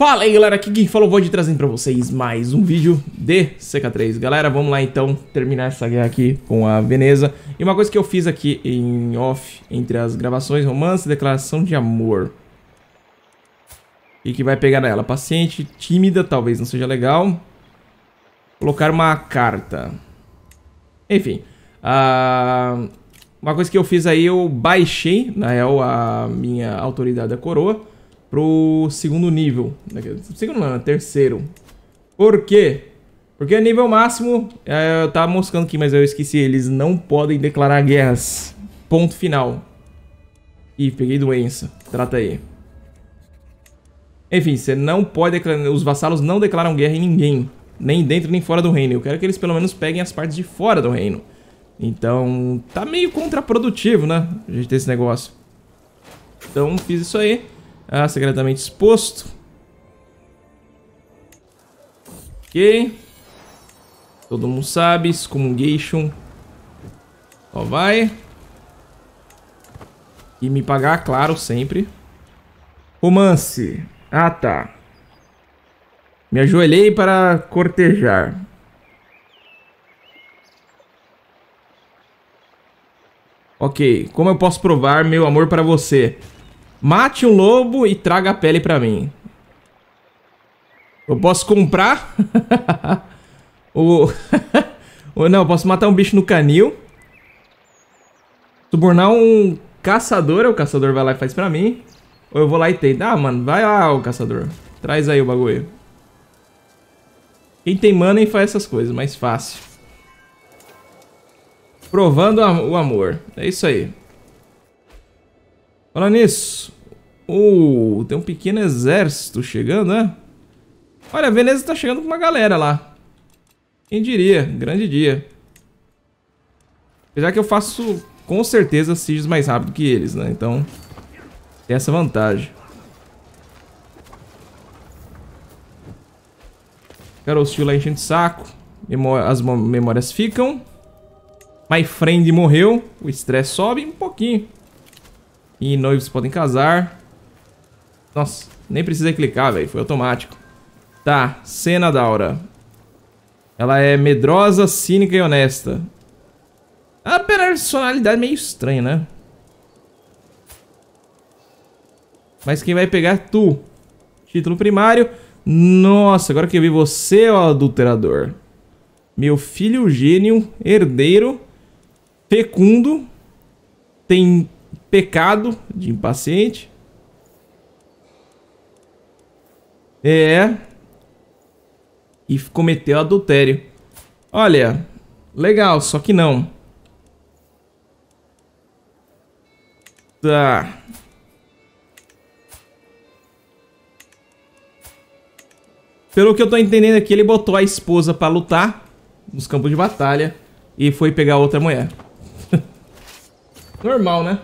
Fala aí galera, aqui quem falou vou de trazendo pra vocês mais um vídeo de CK3 Galera, vamos lá então terminar essa guerra aqui com a Veneza E uma coisa que eu fiz aqui em off, entre as gravações, romance, declaração de amor E que vai pegar ela, paciente, tímida, talvez não seja legal Colocar uma carta Enfim, ah, uma coisa que eu fiz aí, eu baixei, na real, a minha autoridade da coroa pro segundo nível. Segundo não, terceiro. Por quê? Porque é nível máximo, é, eu tava moscando aqui, mas eu esqueci, eles não podem declarar guerras. Ponto final. Ih, peguei doença. Trata aí. Enfim, você não pode declarar... Os vassalos não declaram guerra em ninguém. Nem dentro, nem fora do reino. Eu quero que eles pelo menos peguem as partes de fora do reino. Então, tá meio contraprodutivo, né? A gente ter esse negócio. Então, fiz isso aí. Ah, secretamente exposto. Ok. Todo mundo sabe, excomungation. Só vai. E me pagar, claro, sempre. Romance. Ah, tá. Me ajoelhei para cortejar. Ok, como eu posso provar meu amor para você? Mate um lobo e traga a pele pra mim. Eu posso comprar... o... Ou não, posso matar um bicho no canil. Subornar um caçador, o caçador vai lá e faz pra mim. Ou eu vou lá e tento. Ah, mano, vai lá, o caçador. Traz aí o bagulho. Quem tem mana e faz essas coisas, mais fácil. Provando o amor. É isso aí. Falando nisso, tem um pequeno exército chegando, né? Olha, a Veneza tá chegando com uma galera lá. Quem diria? Grande dia. Apesar que eu faço, com certeza, sieges mais rápido que eles, né? Então, tem essa vantagem. Carostil lá enchendo de saco. Memó as memórias ficam. My friend morreu. O estresse sobe um pouquinho. E noivos podem casar. Nossa, nem precisei clicar, velho. Foi automático. Tá, cena da Aura. Ela é medrosa, cínica e honesta. Ah, A personalidade meio estranha, né? Mas quem vai pegar tu? Título primário. Nossa, agora que eu vi você, ó adulterador. Meu filho gênio, herdeiro, fecundo, tem Pecado de impaciente. É. E cometeu adultério. Olha, legal, só que não. Tá. Pelo que eu tô entendendo aqui, ele botou a esposa pra lutar nos campos de batalha e foi pegar outra mulher. Normal, né?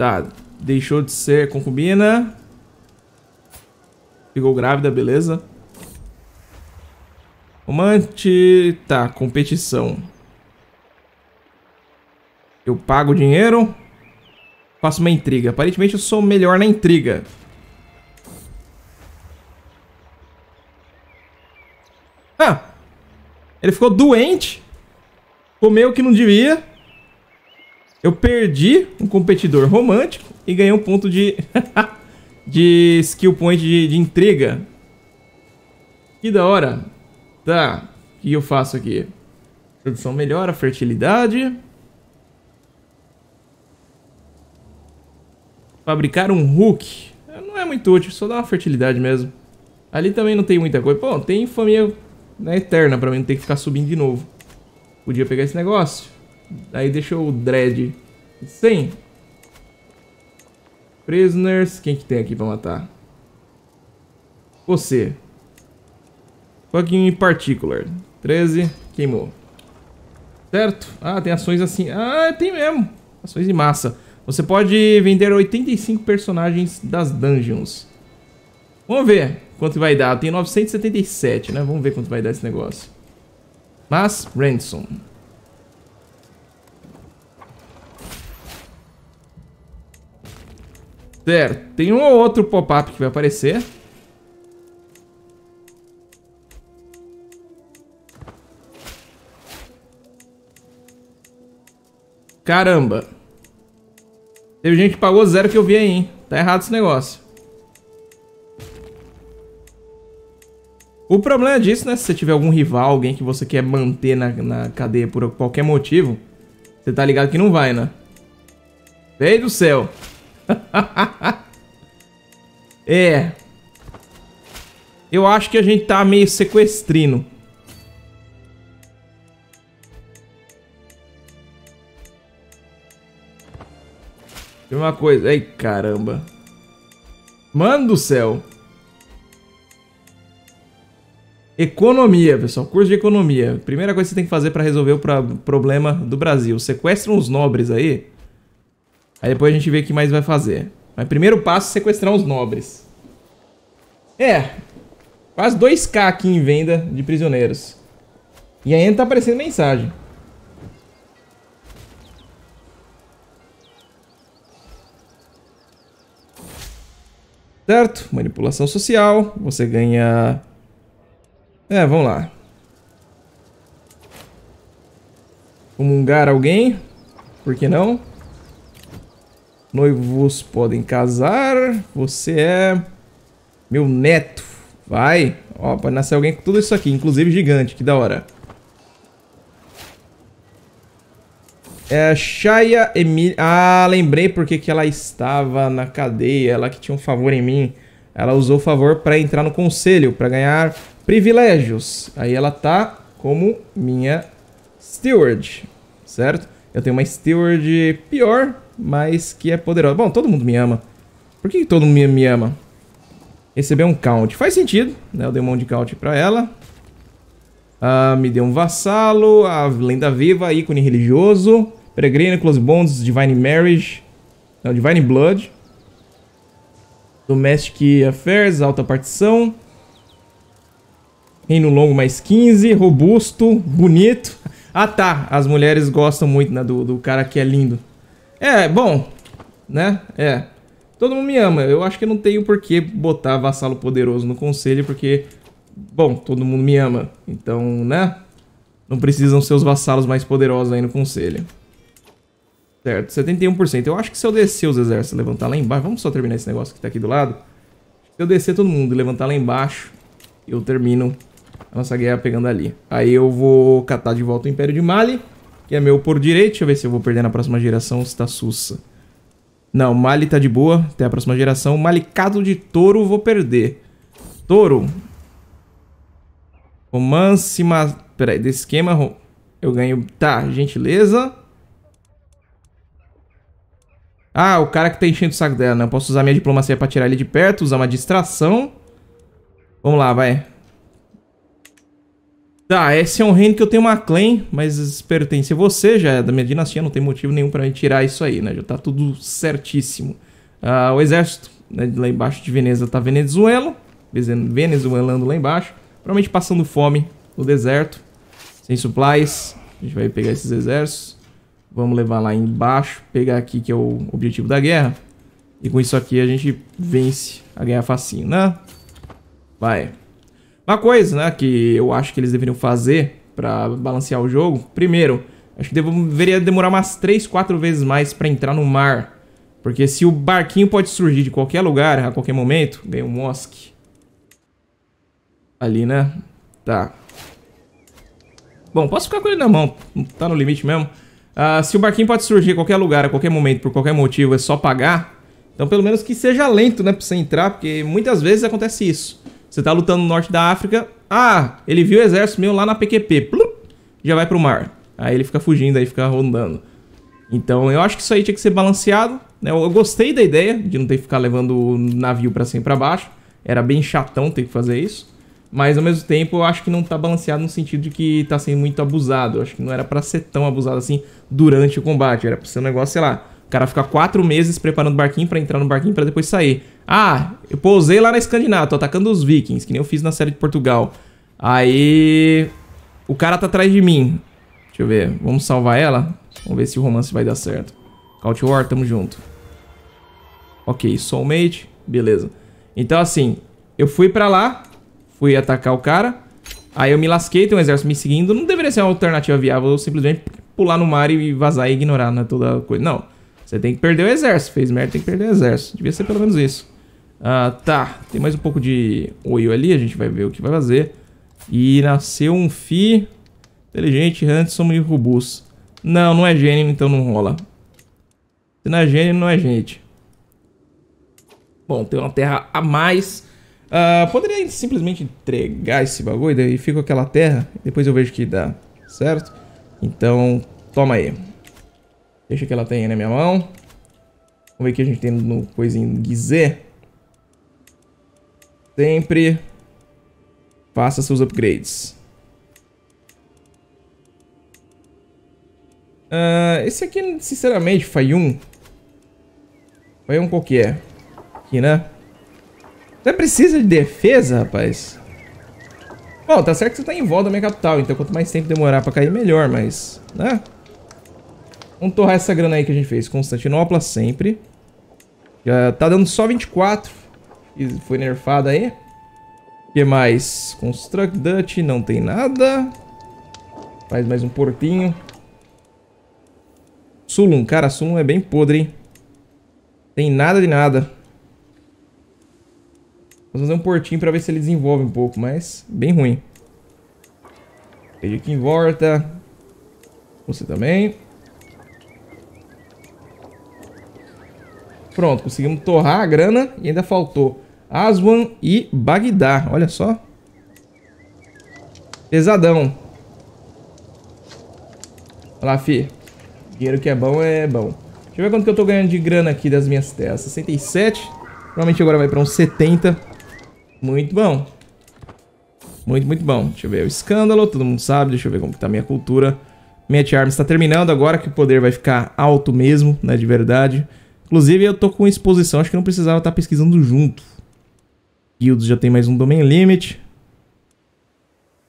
Tá, deixou de ser concubina. Ficou grávida, beleza. Romante. Tá, competição. Eu pago dinheiro. Faço uma intriga. Aparentemente eu sou melhor na intriga. Ah! Ele ficou doente. Comeu o que não devia. Eu perdi um competidor romântico e ganhei um ponto de, de skill point de, de intriga. Que da hora. Tá, o que eu faço aqui? Produção melhora, fertilidade. Fabricar um hook. Não é muito útil, só dá uma fertilidade mesmo. Ali também não tem muita coisa. Bom, tem família né, eterna pra mim não ter que ficar subindo de novo. Podia pegar esse negócio. Aí deixou o Dread sem. Prisoners. Quem que tem aqui pra matar? Você. Fucking Particular. 13. Queimou. Certo? Ah, tem ações assim. Ah, tem mesmo. Ações de massa. Você pode vender 85 personagens das dungeons. Vamos ver quanto vai dar. Tem 977, né? Vamos ver quanto vai dar esse negócio. Mas, Ransom. Certo, tem um ou outro pop-up que vai aparecer. Caramba. Teve gente que pagou zero que eu vi aí, hein? Tá errado esse negócio. O problema é disso, né? Se você tiver algum rival, alguém que você quer manter na, na cadeia por qualquer motivo, você tá ligado que não vai, né? Veio do céu. é. Eu acho que a gente tá meio sequestrino. Tem uma coisa... Ai, caramba. Mano do céu. Economia, pessoal. Curso de economia. Primeira coisa que você tem que fazer para resolver o problema do Brasil. Sequestram os nobres aí. Aí depois a gente vê o que mais vai fazer. Mas primeiro passo é sequestrar os nobres. É. Quase 2k aqui em venda de prisioneiros. E ainda tá aparecendo mensagem. Certo? Manipulação social. Você ganha... É, vamos lá. Comungar alguém. Por que não? Noivos podem casar. Você é meu neto. Vai. Ó, pode nascer alguém com tudo isso aqui, inclusive gigante. Que da hora. É, Shaya Emília... Ah, lembrei porque que ela estava na cadeia. Ela que tinha um favor em mim. Ela usou o favor para entrar no conselho, para ganhar privilégios. Aí ela tá como minha steward, certo? Eu tenho uma steward pior, mas que é poderosa. Bom, todo mundo me ama. Por que todo mundo me ama? Receber um count. Faz sentido, né? Eu dei um monte de count pra ela. Ah, me deu um vassalo, a lenda viva, ícone religioso, peregrino, close bonds, divine marriage, não, divine blood, domestic affairs, alta partição, reino longo mais 15, robusto, bonito. Ah tá, as mulheres gostam muito né, do, do cara que é lindo. É, bom, né? É. Todo mundo me ama. Eu acho que não tenho por que botar vassalo poderoso no conselho, porque, bom, todo mundo me ama. Então, né? Não precisam ser os vassalos mais poderosos aí no conselho. Certo, 71%. Eu acho que se eu descer os exércitos e levantar lá embaixo... Vamos só terminar esse negócio que tá aqui do lado. Se eu descer todo mundo e levantar lá embaixo, eu termino a nossa guerra pegando ali. Aí eu vou catar de volta o Império de Mali que é meu por direito. Deixa eu ver se eu vou perder na próxima geração se tá sussa. Não, Mali tá de boa, até a próxima geração. Malicado de touro, vou perder. Touro. Romance, mas... Peraí, desse esquema eu ganho... Tá, gentileza. Ah, o cara que tá enchendo o saco dela, né? Eu posso usar minha diplomacia pra tirar ele de perto, usar uma distração. Vamos lá, vai. Tá, esse é um reino que eu tenho uma claim mas pertence a você, já é da minha dinastia, não tem motivo nenhum para gente tirar isso aí, né? Já tá tudo certíssimo. Uh, o exército né, lá embaixo de Veneza tá Venezuela, venezuelando lá embaixo, provavelmente passando fome no deserto, sem supplies. A gente vai pegar esses exércitos, vamos levar lá embaixo, pegar aqui que é o objetivo da guerra. E com isso aqui a gente vence a guerra facinho, né? Vai. Uma coisa, né, que eu acho que eles deveriam fazer para balancear o jogo, primeiro, acho que deveria demorar umas 3, 4 vezes mais para entrar no mar. Porque se o barquinho pode surgir de qualquer lugar, a qualquer momento, ganha um mosque. Ali, né? Tá. Bom, posso ficar com ele na mão, tá no limite mesmo. Uh, se o barquinho pode surgir de qualquer lugar, a qualquer momento, por qualquer motivo, é só pagar. Então pelo menos que seja lento, né, pra você entrar, porque muitas vezes acontece isso. Você tá lutando no norte da África. Ah, ele viu o exército meu lá na PQP. Plup, já vai pro mar. Aí ele fica fugindo, aí fica rondando. Então eu acho que isso aí tinha que ser balanceado. Né? Eu, eu gostei da ideia de não ter que ficar levando o navio para cima e pra baixo. Era bem chatão ter que fazer isso. Mas ao mesmo tempo eu acho que não tá balanceado no sentido de que tá sendo muito abusado. Eu acho que não era para ser tão abusado assim durante o combate. Era pra ser um negócio, sei lá, o cara ficar quatro meses preparando o barquinho para entrar no barquinho para depois sair. Ah, eu pousei lá na Escandinávia, tô atacando os vikings, que nem eu fiz na série de Portugal. Aí. O cara tá atrás de mim. Deixa eu ver. Vamos salvar ela? Vamos ver se o romance vai dar certo. Cult War, tamo junto. Ok, Soulmate. Beleza. Então, assim, eu fui pra lá, fui atacar o cara, aí eu me lasquei, tem um exército me seguindo. Não deveria ser uma alternativa viável eu simplesmente pular no mar e vazar e ignorar, né? Toda coisa. Não. Você tem que perder o exército. Fez merda, tem que perder o exército. Devia ser pelo menos isso. Ah, tá. Tem mais um pouco de oio ali, a gente vai ver o que vai fazer. E nasceu um Fi, inteligente, handsome e robusto. Não, não é gênio, então não rola. Se não é gênio, não é gente. Bom, tem uma terra a mais. Uh, poderia simplesmente entregar esse bagulho, daí fica com aquela terra. Depois eu vejo que dá, certo? Então, toma aí. Deixa que ela tenha na minha mão. Vamos ver o que a gente tem no coisinho Guizé. Sempre faça seus upgrades. Uh, esse aqui, sinceramente, foi um, foi um qualquer, é? Aqui, né? Você precisa de defesa, rapaz? Bom, tá certo que você tá em volta da minha capital, então quanto mais tempo demorar pra cair, melhor, mas... Né? Vamos torrar essa grana aí que a gente fez. Constantinopla sempre. Já tá dando só 24 que foi nerfado aí. O que mais? Construct Dutch, não tem nada. Faz mais um portinho. Sulum, cara, Sulum é bem podre, hein? Tem nada de nada. Vamos fazer um portinho pra ver se ele desenvolve um pouco, mas bem ruim. Veja aqui em volta. Você também. Pronto, conseguimos torrar a grana e ainda faltou Aswan e Bagdá. Olha só. Pesadão. Olha lá, fi. Dinheiro que é bom é bom. Deixa eu ver quanto que eu tô ganhando de grana aqui das minhas terras. 67. Provavelmente agora vai pra uns 70. Muito bom. Muito, muito bom. Deixa eu ver o escândalo. Todo mundo sabe. Deixa eu ver como que tá a minha cultura. Minha Charms tá terminando agora, que o poder vai ficar alto mesmo, né? De verdade. Inclusive, eu tô com exposição, acho que não precisava estar tá pesquisando junto. Guilds já tem mais um Domain Limit. Deixa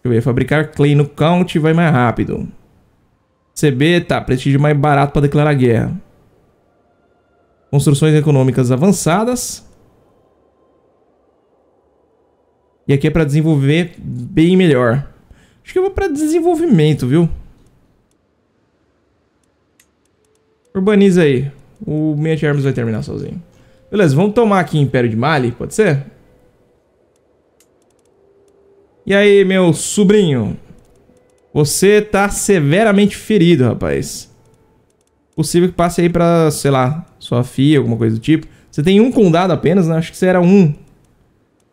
eu ver, fabricar clay no count vai mais rápido. CB, tá, prestígio mais barato para declarar guerra. Construções econômicas avançadas. E aqui é para desenvolver bem melhor. Acho que eu vou para desenvolvimento, viu? Urbaniza aí o Meia de Armas vai terminar sozinho. Beleza, vamos tomar aqui Império de Mali, pode ser? E aí, meu sobrinho? Você tá severamente ferido, rapaz. Possível que passe aí pra, sei lá, sua FIA, alguma coisa do tipo. Você tem um condado apenas, né? Acho que você era um.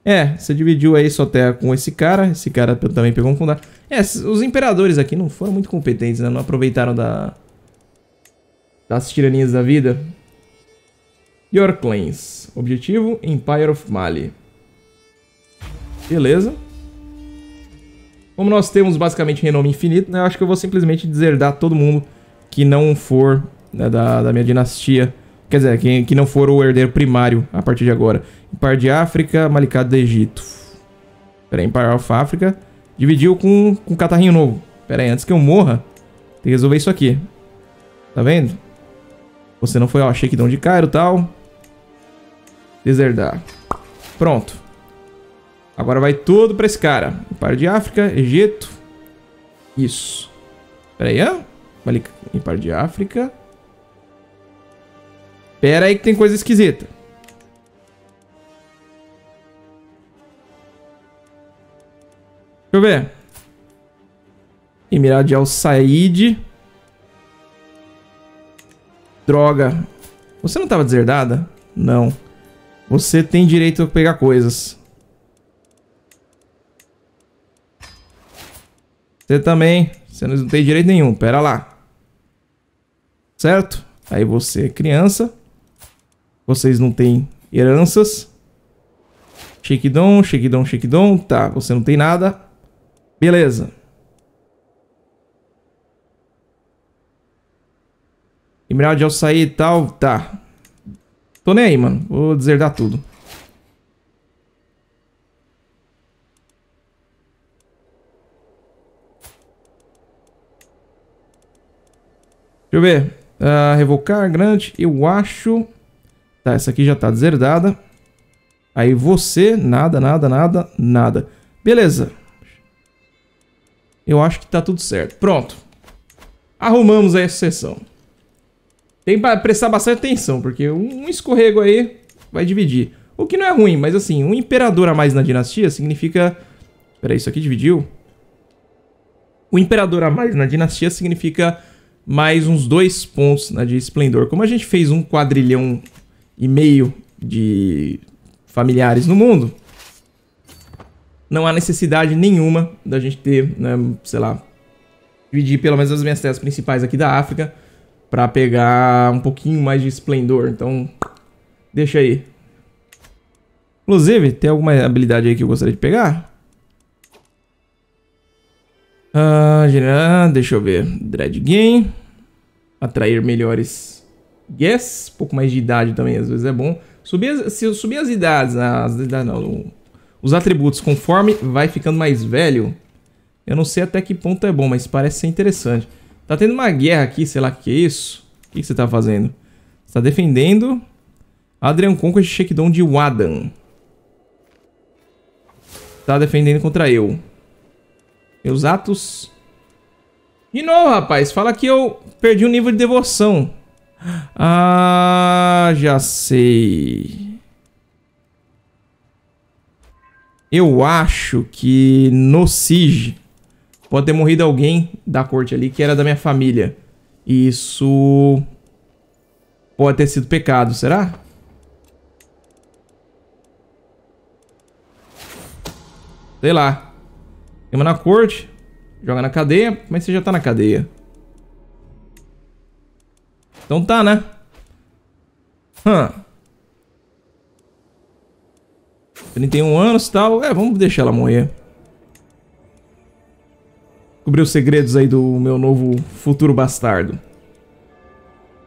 É, você dividiu aí sua terra com esse cara. Esse cara também pegou um condado. É, os imperadores aqui não foram muito competentes, né? Não aproveitaram da das tiranias da vida. Yorklens. Objetivo, Empire of Mali. Beleza. Como nós temos basicamente renome infinito, né, eu acho que eu vou simplesmente deserdar todo mundo que não for né, da, da minha dinastia. Quer dizer, que, que não for o herdeiro primário a partir de agora. Empire de África, Malicado do Egito. Pera aí, Empire of África. Dividiu com, com um catarrinho novo. Pera aí, antes que eu morra, tem que resolver isso aqui. Tá vendo? Você não foi ao shakedown de Cairo e tal. Deserdar. Pronto. Agora vai tudo pra esse cara. Empire de África, Egito. Isso. Pera aí, hã? Vale Império de África. Pera aí que tem coisa esquisita. Deixa eu ver. Emirado de Al-Said. Droga. Você não estava deserdada? Não. Você tem direito a pegar coisas. Você também. Você não tem direito nenhum. Pera lá. Certo? Aí você é criança. Vocês não têm heranças. Shake down, shake shake Tá, você não tem nada. Beleza. Mineral de açaí e tal, tá. Tô nem aí, mano. Vou deserdar tudo. Deixa eu ver. Uh, revocar, grande. Eu acho... Tá, essa aqui já tá deserdada. Aí você, nada, nada, nada, nada. Beleza. Eu acho que tá tudo certo. Pronto. Arrumamos a exceção. Tem que prestar bastante atenção, porque um escorrego aí vai dividir. O que não é ruim, mas assim, um imperador a mais na dinastia significa... Peraí, isso aqui dividiu? O imperador a mais na dinastia significa mais uns dois pontos na né, de esplendor. Como a gente fez um quadrilhão e meio de familiares no mundo, não há necessidade nenhuma da gente ter, né, sei lá, dividir pelo menos as minhas terras principais aqui da África para pegar um pouquinho mais de esplendor. Então, deixa aí. Inclusive, tem alguma habilidade aí que eu gostaria de pegar? Ah, deixa eu ver. Dread Game. Atrair melhores guests, Um pouco mais de idade também, às vezes é bom. Subir, se eu subir as idades, as idades não, os atributos conforme vai ficando mais velho, eu não sei até que ponto é bom, mas parece ser interessante. Tá tendo uma guerra aqui, sei lá o que é isso. O que, que você tá fazendo? Você tá defendendo Adrian Conquest Shakedown de Wadan. Tá defendendo contra eu. Meus atos. De novo, rapaz. Fala que eu perdi um nível de devoção. Ah, já sei. Eu acho que no Siege Pode ter morrido alguém da corte ali que era da minha família. isso pode ter sido pecado, será? Sei lá. Queima na corte, joga na cadeia, mas você já tá na cadeia. Então tá, né? Hã. 31 anos e tal. É, vamos deixar ela morrer descobrir os segredos aí do meu novo futuro bastardo.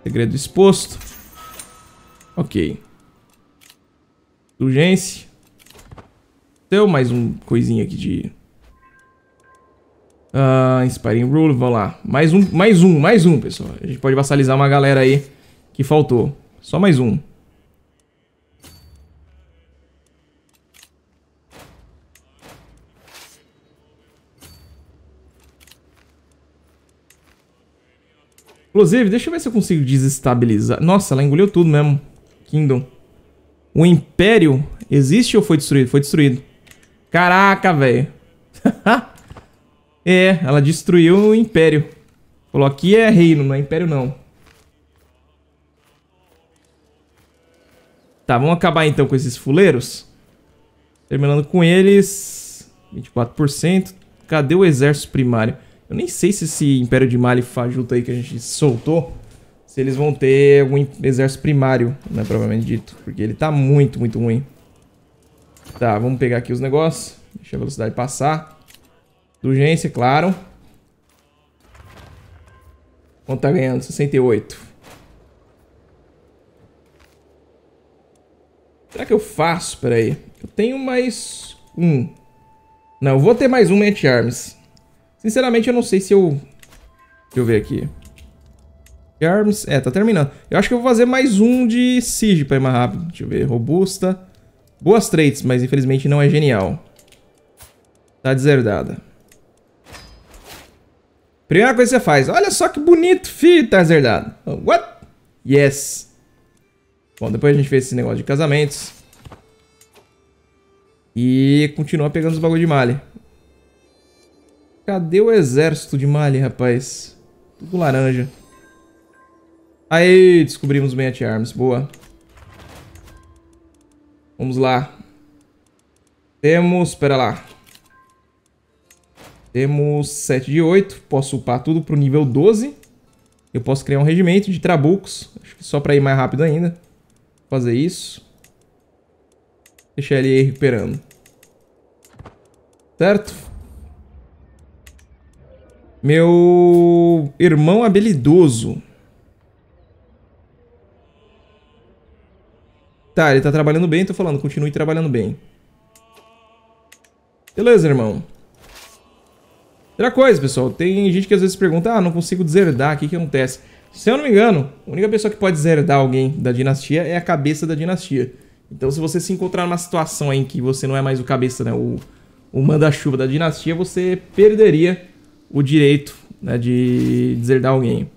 Segredo exposto. Ok. Indulgência. Deu mais um coisinha aqui de... Ah, inspiring Rule, vamos lá. Mais um, mais um, mais um, pessoal. A gente pode vassalizar uma galera aí que faltou. Só mais um. Inclusive, deixa eu ver se eu consigo desestabilizar. Nossa, ela engoliu tudo mesmo. Kingdom. O Império existe ou foi destruído? Foi destruído. Caraca, velho. é, ela destruiu o Império. Falou, aqui é reino, não é Império não. Tá, vamos acabar então com esses fuleiros. Terminando com eles. 24%. Cadê o exército primário? Eu nem sei se esse Império de Mali Fajuto aí que a gente soltou, se eles vão ter algum exército primário, né, provavelmente dito. Porque ele tá muito, muito ruim. Tá, vamos pegar aqui os negócios. Deixa a velocidade passar. Urgência, claro. Quanto tá ganhando? 68. Será que eu faço? Peraí. Eu tenho mais um. Não, eu vou ter mais um Match Arms. Sinceramente, eu não sei se eu... Deixa eu ver aqui. Arms, É, tá terminando. Eu acho que eu vou fazer mais um de Siege pra ir mais rápido. Deixa eu ver. Robusta. Boas traits, mas infelizmente não é genial. Tá deserdada. Primeira coisa que você faz. Olha só que bonito, filho. tá deserdado. What? Yes. Bom, depois a gente fez esse negócio de casamentos. E continua pegando os bagulho de malha. Cadê o exército de malha, rapaz? Tudo laranja. Aí, descobrimos o Arms. Boa. Vamos lá. Temos... Espera lá. Temos 7 de 8. Posso upar tudo pro nível 12. Eu posso criar um regimento de trabucos. Acho que só pra ir mais rápido ainda. Fazer isso. Deixar ele recuperando. Certo? Meu irmão habilidoso. Tá, ele tá trabalhando bem, tô falando. Continue trabalhando bem. Beleza, irmão. Outra coisa, pessoal. Tem gente que às vezes pergunta, ah, não consigo deserdar, o que que acontece? Se eu não me engano, a única pessoa que pode deserdar alguém da dinastia é a cabeça da dinastia. Então se você se encontrar numa situação em que você não é mais o cabeça, né, o, o manda-chuva da dinastia, você perderia o direito né, de deserdar alguém.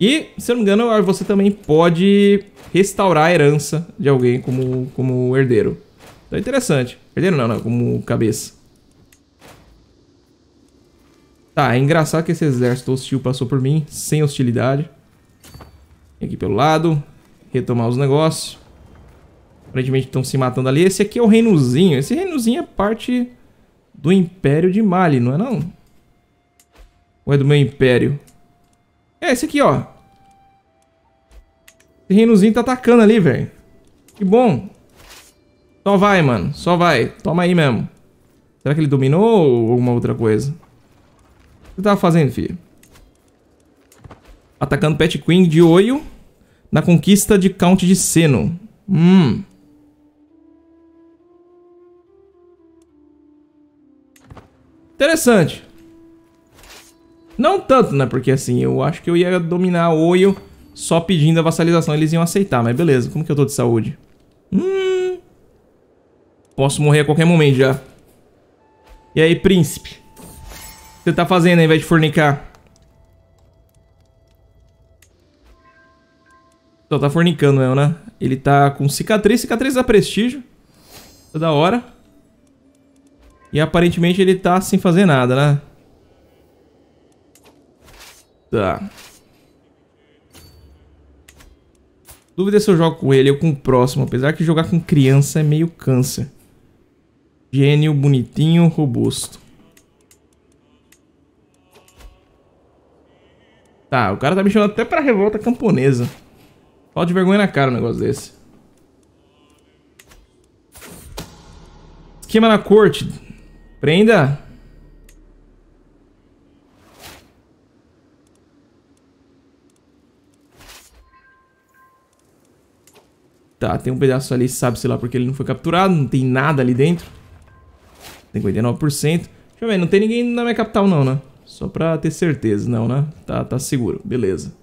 E, se eu não me engano, você também pode restaurar a herança de alguém como, como herdeiro. Então é interessante. Herdeiro não, não, né, como cabeça. Tá, é engraçado que esse exército hostil passou por mim, sem hostilidade. Aqui pelo lado, retomar os negócios. Aparentemente estão se matando ali. Esse aqui é o reinozinho. Esse reinozinho é parte do Império de Mali, não é não? Ou é do meu Império? É esse aqui, ó. Esse reinozinho tá atacando ali, velho. Que bom. Só vai, mano. Só vai. Toma aí mesmo. Será que ele dominou ou alguma outra coisa? O que você tava fazendo, filho? Atacando Pet Queen de Oio na conquista de Count de Seno. Hum. Interessante. Não tanto, né? Porque assim, eu acho que eu ia dominar o Oio só pedindo a vassalização. Eles iam aceitar, mas beleza. Como que eu tô de saúde? Hum... Posso morrer a qualquer momento já. E aí, príncipe? O que você tá fazendo ao invés de fornicar? Só tá fornicando né? Ele tá com cicatriz. Cicatriz dá é prestígio. Tá da hora. E aparentemente ele tá sem fazer nada, né? Tá. Dúvida se eu jogo com ele ou com o próximo, apesar que jogar com criança é meio câncer. Gênio, bonitinho, robusto. Tá, o cara tá me chamando até pra revolta camponesa. Falta de vergonha na cara um negócio desse. Esquema na corte. Prenda! Tá, tem um pedaço ali, sabe-se lá porque ele não foi capturado, não tem nada ali dentro. Tem 59%. Deixa eu ver, não tem ninguém na minha capital não, né? Só pra ter certeza, não, né? Tá, tá seguro, beleza.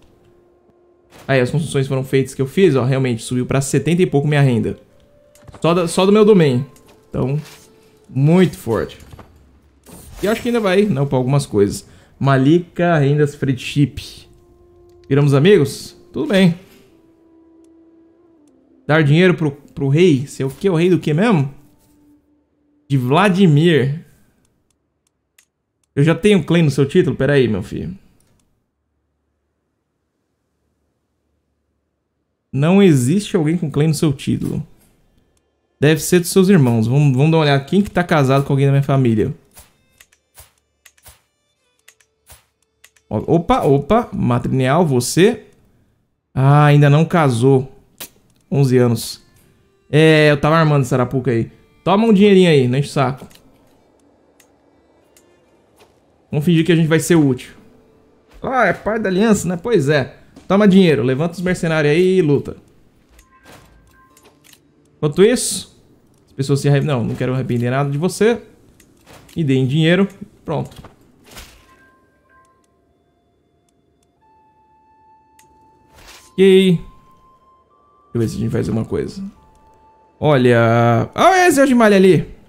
Aí, as construções foram feitas que eu fiz, ó, realmente subiu pra 70 e pouco minha renda. Só, da, só do meu domínio. Então, muito forte. E acho que ainda vai, não, né, para algumas coisas. Malika, rendas friendship. Viramos amigos? Tudo bem. Dar dinheiro pro, pro rei? Ser o que? O rei do que mesmo? De Vladimir. Eu já tenho claim no seu título? Pera aí, meu filho. Não existe alguém com claim no seu título. Deve ser dos seus irmãos. Vamos, vamos dar uma olhada. Quem que tá casado com alguém da minha família? Opa, opa. Matrilineal, você. Ah, ainda não casou. 11 anos. É, eu tava armando essa arapuca aí. Toma um dinheirinho aí, não enche o saco. Vamos fingir que a gente vai ser útil. Ah, é parte da aliança, né? Pois é. Toma dinheiro, levanta os mercenários aí e luta. Enquanto isso, as pessoas se arrependem. Não, não quero arrepender nada de você. Me deem dinheiro. Pronto. Ok. Deixa eu ver se a gente faz alguma coisa. Olha... ah é o de malha ali. Vou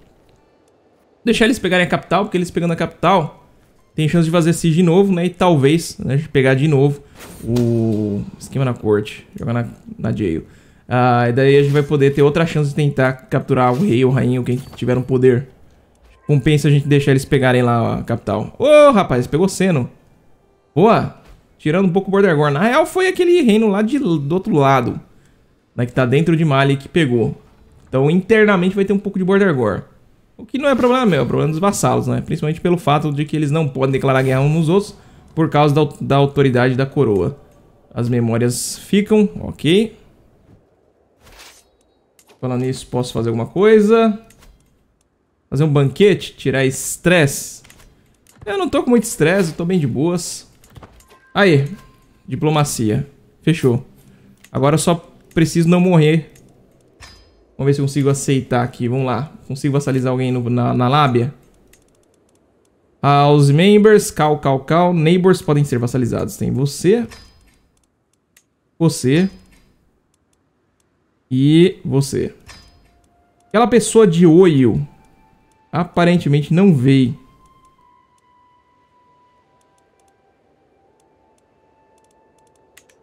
deixar eles pegarem a capital, porque eles pegando a capital tem chance de fazer siege de novo, né? E talvez né, a gente pegar de novo o esquema na corte, jogar na, na jail. Ah, e daí a gente vai poder ter outra chance de tentar capturar o rei ou rainha, ou quem tiver um poder. Compensa a gente deixar eles pegarem lá a capital. Ô, oh, rapaz, pegou Seno. Boa! Tirando um pouco o Gore Na real, foi aquele reino lá de, do outro lado. Né, que tá dentro de Mali que pegou. Então, internamente vai ter um pouco de Border Gore O que não é problema meu, é problema dos vassalos, né? Principalmente pelo fato de que eles não podem declarar guerra uns nos outros por causa da, da autoridade da coroa. As memórias ficam, ok. Falar nisso, posso fazer alguma coisa? Fazer um banquete? Tirar estresse? Eu não tô com muito estresse, eu tô bem de boas. Aí, diplomacia. Fechou. Agora eu só preciso não morrer. Vamos ver se eu consigo aceitar aqui. Vamos lá. Consigo vassalizar alguém no, na, na lábia? aos members, cal, cal, cal. Neighbors podem ser vassalizados. Tem você. Você. E você. Aquela pessoa de Oil aparentemente não veio.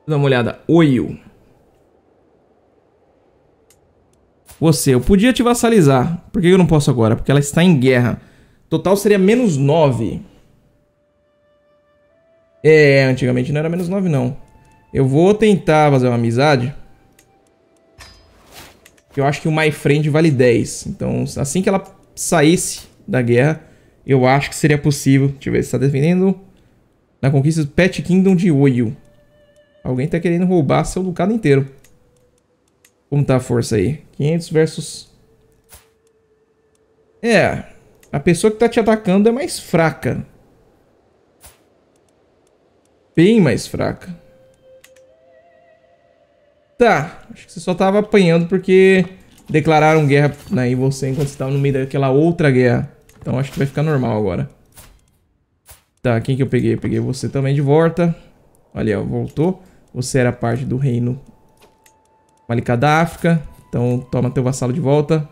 Dá uma olhada. Oil. Você, eu podia te vassalizar. Por que eu não posso agora? Porque ela está em guerra. Total seria menos 9. É, antigamente não era menos 9, não. Eu vou tentar fazer uma amizade eu acho que o My Friend vale 10. Então, assim que ela saísse da guerra, eu acho que seria possível. Deixa eu ver, está defendendo na conquista do Pet Kingdom de Oil. Alguém está querendo roubar seu ducado inteiro. Como tá a força aí? 500 versus... É, a pessoa que está te atacando é mais fraca. Bem mais fraca. Tá, acho que você só tava apanhando porque declararam guerra né, em você enquanto você tava no meio daquela outra guerra. Então acho que vai ficar normal agora. Tá, quem que eu peguei? Eu peguei você também de volta. Olha, voltou. Você era parte do reino Malika da África. Então toma teu vassalo de volta.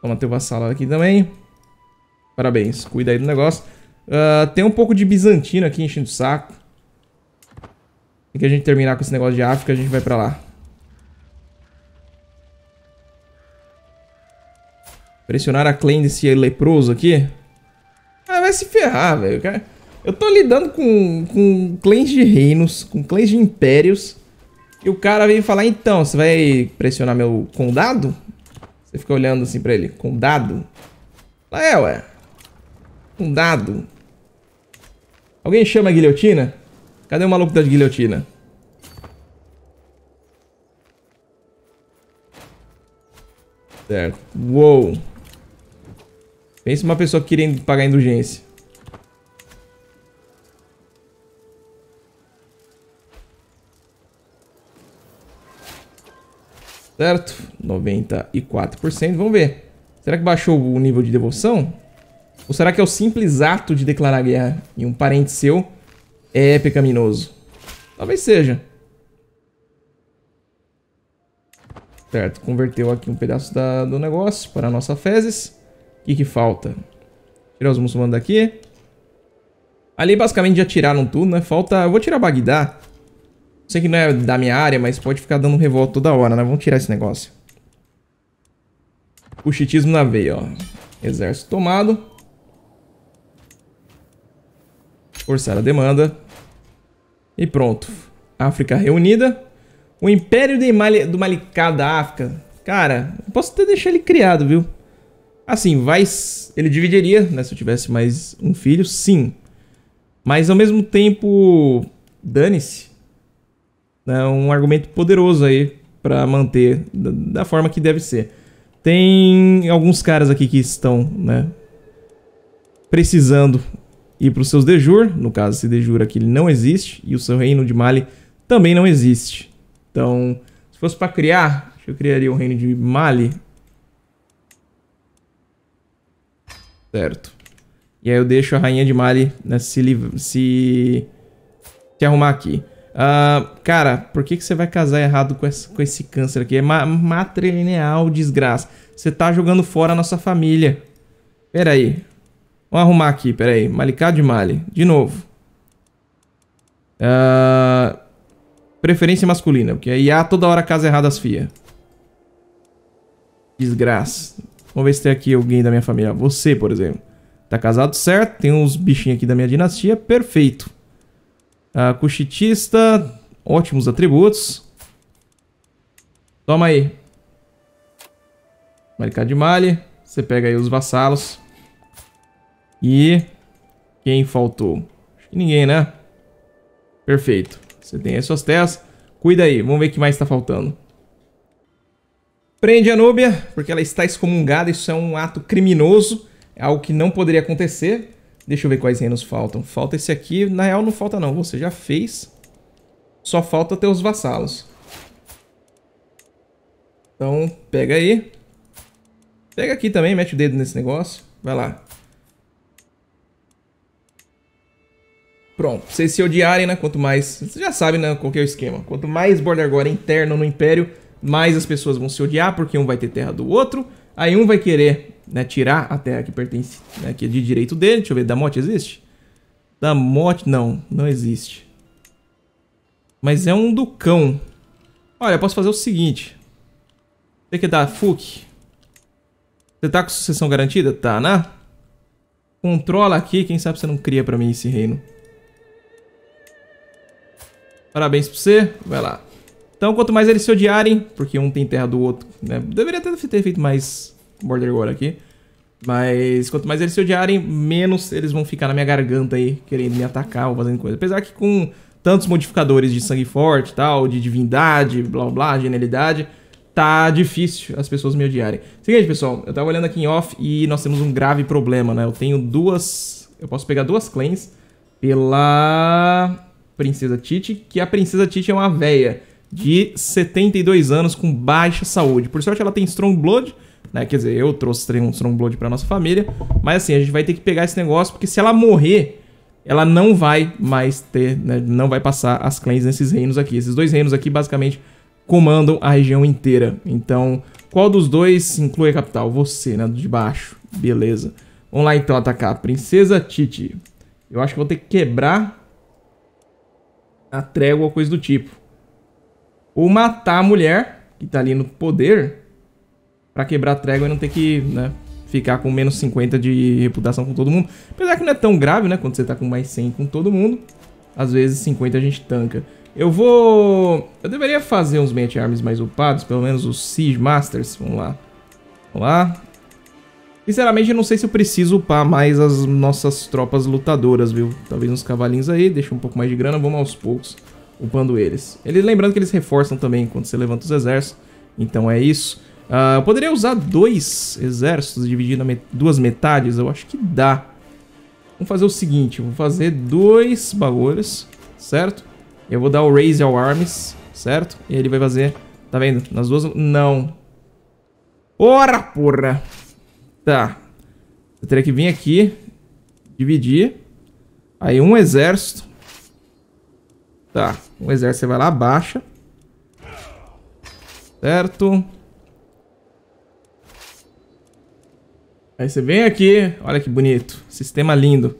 Toma teu vassalo aqui também. Parabéns, cuida aí do negócio. Uh, tem um pouco de bizantino aqui enchendo o saco. E que a gente terminar com esse negócio de África, a gente vai pra lá. Pressionar a claim desse leproso aqui. Ah, vai se ferrar, velho. Eu tô lidando com, com clãs de reinos, com clãs de impérios. E o cara vem falar, então, você vai pressionar meu condado? Você fica olhando assim pra ele, condado? Ah, é, ué. Condado. Alguém chama a guilhotina? Cadê o maluco da guilhotina? Certo. Uou. Pensa uma pessoa querendo pagar indulgência. Certo? 94%. Vamos ver. Será que baixou o nível de devoção? Ou será que é o simples ato de declarar guerra em um parente seu é pecaminoso. Talvez seja. Certo, converteu aqui um pedaço da, do negócio para a nossa fezes. O que, que falta? Tirar os muçulmanos daqui. Ali basicamente já tiraram tudo, né? Falta... Eu vou tirar Bagdá. Sei que não é da minha área, mas pode ficar dando revolta toda hora, né? Vamos tirar esse negócio. O chitismo na veia, ó. Exército tomado. Forçar a demanda. E pronto. África reunida. O Império Mali... do Malicá da África. Cara, posso até deixar ele criado, viu? Assim, vai... Ele dividiria, né? Se eu tivesse mais um filho, sim. Mas ao mesmo tempo... Dane-se. É um argumento poderoso aí para manter da, forma que deve ser. Tem alguns caras aqui que estão, né? Precisando e para os seus Dejur, no caso esse Dejur aqui ele não existe, e o seu reino de Mali também não existe. Então, se fosse para criar, eu criaria o um reino de Mali. Certo. E aí eu deixo a rainha de Mali né, se, se, se arrumar aqui. Uh, cara, por que, que você vai casar errado com esse, com esse câncer aqui? É ma matrilineal, desgraça. Você tá jogando fora a nossa família. Pera aí. Vamos arrumar aqui, peraí. Malicado de Mali. De novo. Uh, preferência masculina, porque a IA toda hora casa errada as FIA. Desgraça. Vamos ver se tem aqui alguém da minha família. Você, por exemplo. Tá casado certo, tem uns bichinhos aqui da minha dinastia, perfeito. Uh, ah, cuchitista, ótimos atributos. Toma aí. Maricá de Mali, você pega aí os vassalos. E quem faltou? Acho que ninguém, né? Perfeito. Você tem as suas terras. Cuida aí. Vamos ver o que mais está faltando. Prende a Núbia, porque ela está excomungada. Isso é um ato criminoso. É algo que não poderia acontecer. Deixa eu ver quais reinos faltam. Falta esse aqui. Na real, não falta não. Você já fez. Só falta ter os vassalos. Então, pega aí. Pega aqui também. Mete o dedo nesse negócio. Vai lá. Pronto, vocês se odiarem, né? Quanto mais. Vocês já sabem, né? Qual é o esquema. Quanto mais border agora interno no Império, mais as pessoas vão se odiar, porque um vai ter terra do outro. Aí um vai querer né, tirar a terra que pertence, né, que é de direito dele. Deixa eu ver, da morte existe? Da morte não, não existe. Mas é um ducão. Olha, eu posso fazer o seguinte. Tem que dar FUC. Você tá com sucessão garantida? Tá, né? Controla aqui, quem sabe você não cria pra mim esse reino. Parabéns pra você. Vai lá. Então, quanto mais eles se odiarem, porque um tem terra do outro, né? Deveria ter feito mais border war aqui. Mas quanto mais eles se odiarem, menos eles vão ficar na minha garganta aí, querendo me atacar ou fazendo coisa. Apesar que com tantos modificadores de sangue forte e tal, de divindade, blá blá, genialidade, tá difícil as pessoas me odiarem. Seguinte, pessoal, eu tava olhando aqui em off e nós temos um grave problema, né? Eu tenho duas... Eu posso pegar duas claims pela... Princesa Titi, que a Princesa Titi é uma véia de 72 anos com baixa saúde. Por sorte, ela tem Strong Blood, né? Quer dizer, eu trouxe um Strong Blood pra nossa família. Mas assim, a gente vai ter que pegar esse negócio, porque se ela morrer, ela não vai mais ter, né? Não vai passar as clãs nesses reinos aqui. Esses dois reinos aqui, basicamente, comandam a região inteira. Então, qual dos dois inclui a capital? Você, né? De baixo. Beleza. Vamos lá então atacar. a Princesa Titi. Eu acho que vou ter que quebrar a trégua ou coisa do tipo. Ou matar a mulher, que tá ali no poder, pra quebrar a trégua e não ter que, né, ficar com menos 50 de reputação com todo mundo. Apesar que não é tão grave, né, quando você tá com mais 100 com todo mundo. Às vezes 50 a gente tanca. Eu vou... Eu deveria fazer uns Mate Arms mais upados, pelo menos os Siege Masters. Vamos lá. Vamos lá. Sinceramente, eu não sei se eu preciso upar mais as nossas tropas lutadoras, viu? Talvez uns cavalinhos aí, deixa um pouco mais de grana, vamos aos poucos upando eles. Eles lembrando que eles reforçam também quando você levanta os exércitos, então é isso. Uh, eu poderia usar dois exércitos dividindo met duas metades, eu acho que dá. Vamos fazer o seguinte, vou fazer dois bagulhos, certo? Eu vou dar o Raise All Arms, certo? E ele vai fazer, tá vendo? Nas duas... Não. Ora, porra! Tá. Eu teria que vir aqui, dividir. Aí um exército. Tá. Um exército você vai lá, baixa. Certo. Aí você vem aqui, olha que bonito, sistema lindo.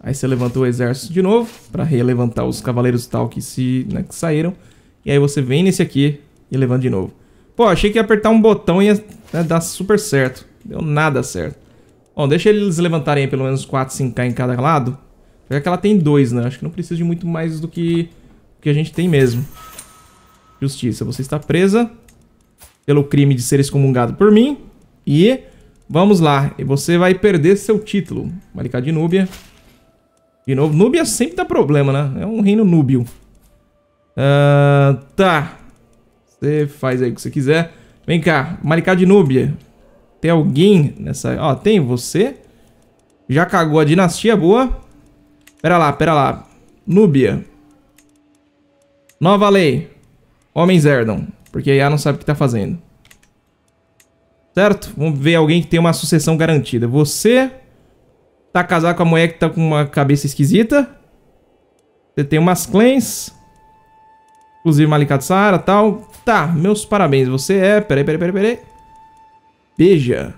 Aí você levantou o exército de novo, para relevantar os cavaleiros tal que, se, né, que saíram. E aí você vem nesse aqui e levanta de novo. Pô, achei que ia apertar um botão e ia né, dar super certo. Deu nada certo. Bom, deixa eles levantarem pelo menos 4, 5k em cada lado. Já que ela tem 2, né? Acho que não precisa de muito mais do que, que a gente tem mesmo. Justiça, você está presa pelo crime de ser excomungado por mim. E vamos lá. E você vai perder seu título. Maricá de Núbia. De novo, Núbia sempre dá problema, né? É um reino núbio. Uh, tá. Você faz aí o que você quiser. Vem cá, Maricá de Núbia. Tem alguém nessa... Ó, tem você. Já cagou a dinastia, boa. Pera lá, pera lá. Núbia. Nova lei. Homens herdam. Porque a IA não sabe o que tá fazendo. Certo? Vamos ver alguém que tem uma sucessão garantida. Você tá casado com a mulher que tá com uma cabeça esquisita. Você tem umas clãs. Inclusive Malikatsara e tal. Tá, meus parabéns. Você é... Peraí, peraí, peraí, peraí. Beja.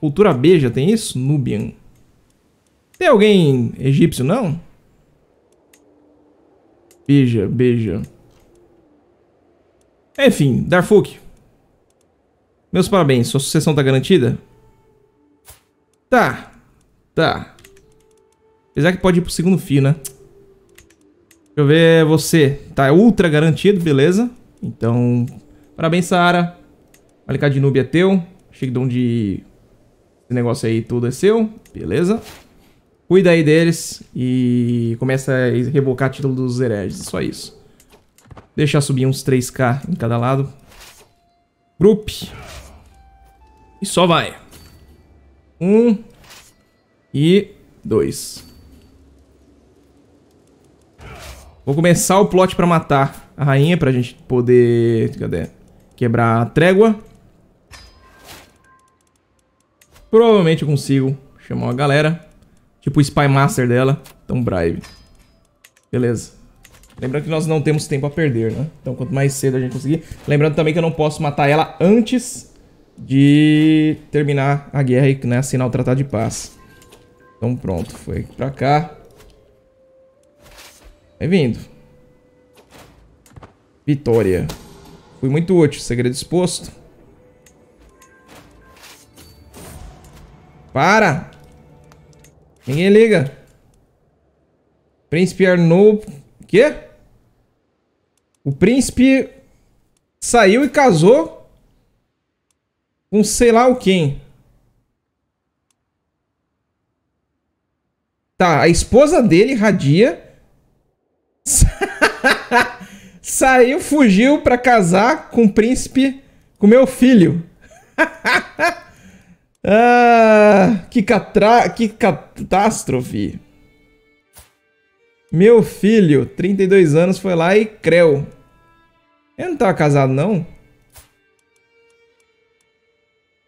Cultura Beja, tem isso? Nubian. Tem alguém egípcio, não? Beja, beija. Enfim, Darfuk. Meus parabéns, sua sucessão tá garantida? Tá. Tá. Apesar que pode ir pro segundo fio, né? Deixa eu ver você. Tá ultra garantido, beleza. Então, parabéns, Sara. O de Nubia é teu que de... Esse negócio aí tudo é seu. Beleza. Cuida aí deles e começa a revocar título dos hereges. Só isso. Deixa subir uns 3k em cada lado. Group. E só vai. Um. E dois. Vou começar o plot pra matar a rainha pra gente poder... Cadê? Quebrar a trégua. Provavelmente eu consigo chamar uma galera. Tipo o Spy Master dela. Então, Bribe. Beleza. Lembrando que nós não temos tempo a perder, né? Então, quanto mais cedo a gente conseguir... Lembrando também que eu não posso matar ela antes de terminar a guerra e né, assinar o Tratado de Paz. Então, pronto. Foi pra cá. Vai vindo. Vitória. Fui muito útil. Segredo exposto. Para! Ninguém liga. Príncipe Arnold... Quê? O príncipe saiu e casou com sei lá o quem. Tá, a esposa dele, Radia, saiu, fugiu para casar com o príncipe, com meu filho. Ah, que, catra... que catástrofe. Meu filho, 32 anos, foi lá e creu. Ele não tava casado, não?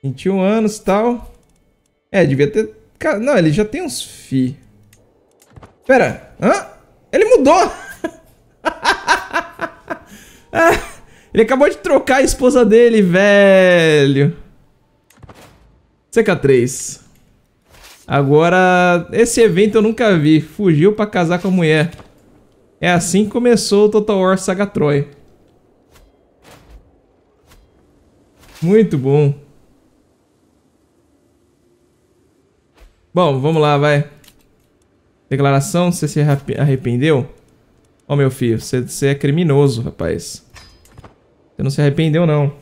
21 anos tal. É, devia ter... Não, ele já tem uns fi. Pera, hã? Ele mudou! Ah, ele acabou de trocar a esposa dele, velho. CK3. Agora, esse evento eu nunca vi. Fugiu pra casar com a mulher. É assim que começou o Total War Saga Troy. Muito bom. Bom, vamos lá, vai. Declaração, você se arrependeu? Ó, oh, meu filho, você, você é criminoso, rapaz. Você não se arrependeu, não.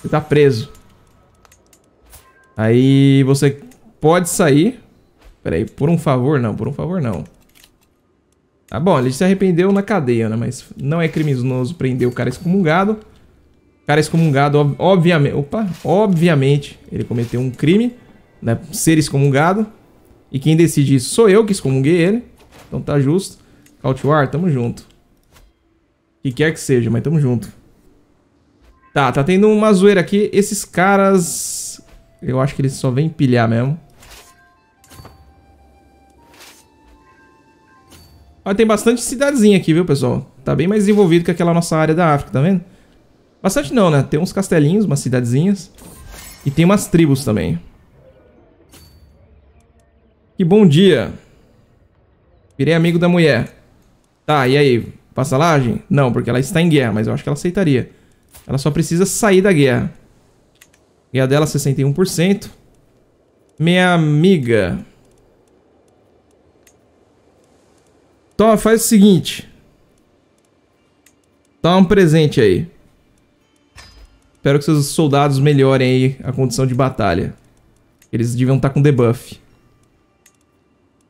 Você tá preso. Aí você pode sair. Pera aí, por um favor não, por um favor não. Tá bom, ele se arrependeu na cadeia, né? Mas não é criminoso prender o cara excomungado. O cara excomungado, obviamente... Opa! Obviamente, ele cometeu um crime, né? Ser excomungado. E quem decide isso sou eu que excomunguei ele. Então tá justo. Cautuar, tamo junto. O que quer que seja, mas tamo junto. Tá, tá tendo uma zoeira aqui. Esses caras eu acho que ele só vem pilhar mesmo. Olha, ah, tem bastante cidadezinha aqui, viu, pessoal? Tá bem mais desenvolvido que aquela nossa área da África, tá vendo? Bastante não, né? Tem uns castelinhos, umas cidadezinhas. E tem umas tribos também. Que bom dia. Virei amigo da mulher. Tá, e aí? Vassalagem? Não, porque ela está em guerra, mas eu acho que ela aceitaria. Ela só precisa sair da guerra. E a dela 61%. Minha amiga. Toma, faz o seguinte. Dá tá um presente aí. Espero que seus soldados melhorem aí a condição de batalha. Eles deviam estar tá com debuff.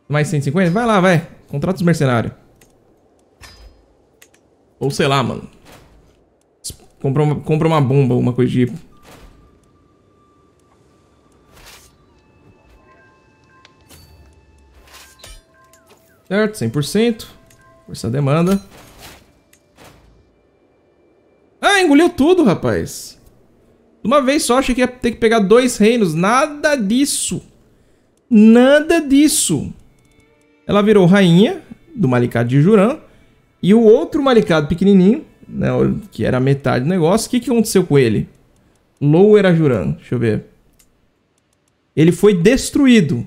Mais 150? Vai lá, vai. Contrata os mercenários. Ou sei lá, mano. Compra uma, compra uma bomba, uma coisa de tipo. Certo, 100%. Força demanda. Ah, engoliu tudo, rapaz. De uma vez só, achei que ia ter que pegar dois reinos. Nada disso. Nada disso. Ela virou rainha do Malicado de Juran. E o outro Malicado pequenininho, né, que era metade do negócio, o que, que aconteceu com ele? Lower a Juran. deixa eu ver. Ele foi destruído.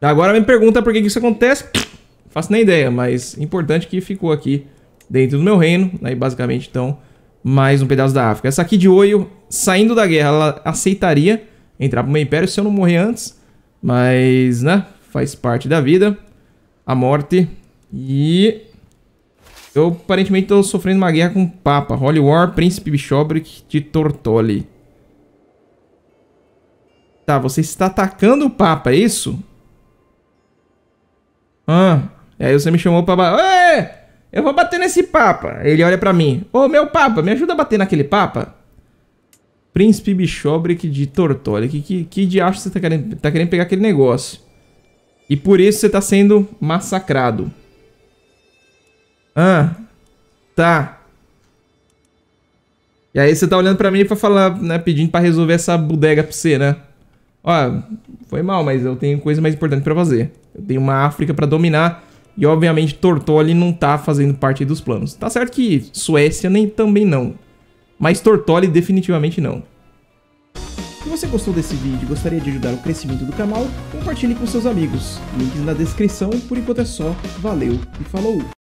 Agora me pergunta por que isso acontece. Faço nem ideia, mas importante que ficou aqui dentro do meu reino. Aí né, basicamente, então, mais um pedaço da África. Essa aqui de olho, saindo da guerra, ela aceitaria entrar pro meu império se eu não morrer antes. Mas, né, faz parte da vida. A morte. E... Eu aparentemente estou sofrendo uma guerra com o Papa. Holy War, Príncipe Bishobric de Tortoli. Tá, você está atacando o Papa, é isso? Ah, e aí você me chamou pra. Ê! Eu vou bater nesse papa. Ele olha para mim. Ô, oh, meu papa, me ajuda a bater naquele papa? Príncipe Bishobric de Tortolha. Que, que, que diacho você tá querendo, tá querendo pegar aquele negócio? E por isso você tá sendo massacrado. Ah, tá. E aí você tá olhando para mim pra falar, né, pedindo para resolver essa bodega pra você, né? Ó, foi mal, mas eu tenho coisa mais importante para fazer. Eu tenho uma África para dominar e obviamente Tortoli não tá fazendo parte dos planos. Tá certo que Suécia nem também não, mas Tortoli definitivamente não. Se você gostou desse vídeo e gostaria de ajudar o crescimento do canal, compartilhe com seus amigos. Links na descrição, por enquanto é só. Valeu e falou!